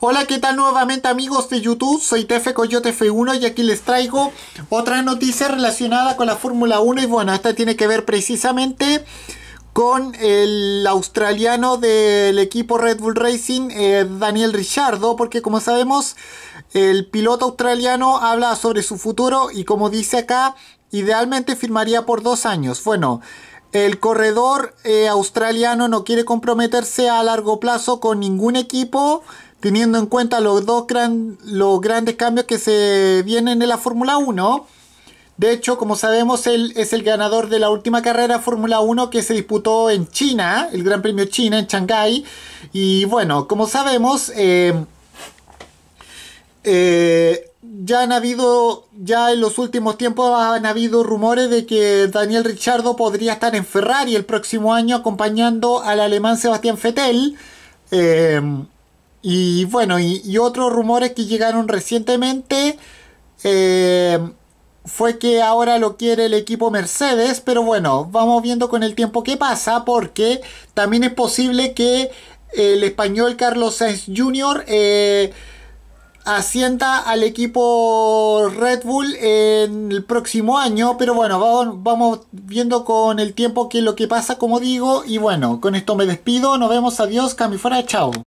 Hola, ¿qué tal nuevamente amigos de YouTube? Soy TF Coyote F1 y aquí les traigo otra noticia relacionada con la Fórmula 1 y bueno, esta tiene que ver precisamente con el australiano del equipo Red Bull Racing, eh, Daniel Richardo, porque como sabemos, el piloto australiano habla sobre su futuro y como dice acá, idealmente firmaría por dos años. Bueno, el corredor eh, australiano no quiere comprometerse a largo plazo con ningún equipo teniendo en cuenta los dos los grandes cambios que se vienen en la Fórmula 1. De hecho, como sabemos, él es el ganador de la última carrera Fórmula 1 que se disputó en China, el Gran Premio China, en Shanghái. Y bueno, como sabemos, eh, eh, ya han habido, ya en los últimos tiempos han habido rumores de que Daniel Richardo podría estar en Ferrari el próximo año acompañando al alemán Sebastián Vettel. Eh, y bueno, y, otros rumores que llegaron recientemente eh, fue que ahora lo quiere el equipo Mercedes, pero bueno, vamos viendo con el tiempo qué pasa porque también es posible que el español Carlos Sainz Jr. Eh, asienta al equipo Red Bull en el próximo año, pero bueno, vamos, vamos viendo con el tiempo qué es lo que pasa, como digo, y bueno, con esto me despido, nos vemos, adiós, camifora, chao.